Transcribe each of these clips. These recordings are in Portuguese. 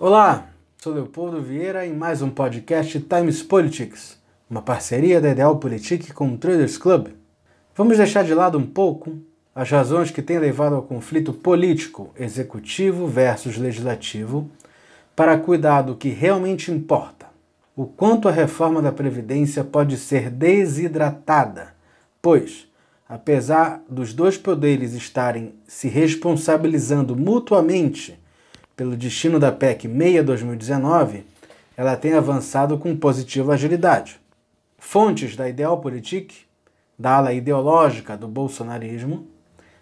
Olá, sou Leopoldo Vieira em mais um podcast Times Politics, uma parceria da Ideal Politik com o Traders Club. Vamos deixar de lado um pouco as razões que têm levado ao conflito político executivo versus legislativo para cuidar do que realmente importa, o quanto a reforma da Previdência pode ser desidratada, pois apesar dos dois poderes estarem se responsabilizando mutuamente pelo destino da PEC 6-2019, ela tem avançado com positiva agilidade. Fontes da Idealpolitik, da ala ideológica do bolsonarismo,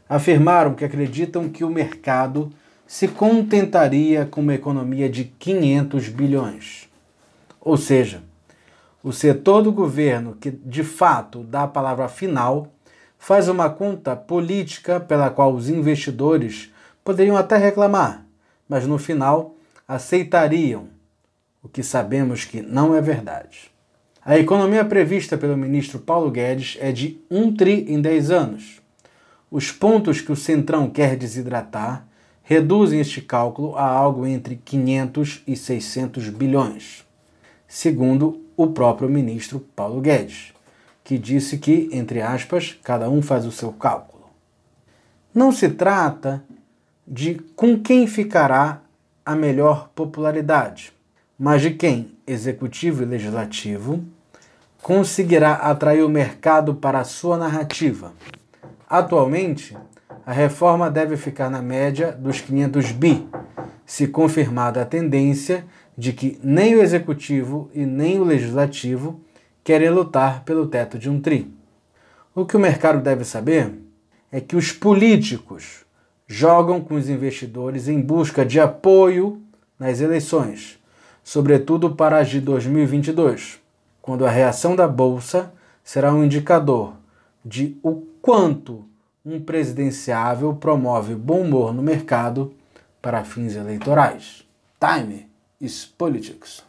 afirmaram que acreditam que o mercado se contentaria com uma economia de 500 bilhões. Ou seja, o setor do governo que de fato dá a palavra final faz uma conta política pela qual os investidores poderiam até reclamar, mas no final aceitariam o que sabemos que não é verdade. A economia prevista pelo ministro Paulo Guedes é de um tri em 10 anos. Os pontos que o Centrão quer desidratar reduzem este cálculo a algo entre 500 e 600 bilhões, segundo o próprio ministro Paulo Guedes, que disse que, entre aspas, cada um faz o seu cálculo. Não se trata de com quem ficará a melhor popularidade, mas de quem executivo e legislativo conseguirá atrair o mercado para a sua narrativa. Atualmente, a reforma deve ficar na média dos 500 bi, se confirmada a tendência de que nem o executivo e nem o legislativo querem lutar pelo teto de um tri. O que o mercado deve saber é que os políticos jogam com os investidores em busca de apoio nas eleições, sobretudo para as de 2022, quando a reação da Bolsa será um indicador de o quanto um presidenciável promove bom humor no mercado para fins eleitorais. Time is politics.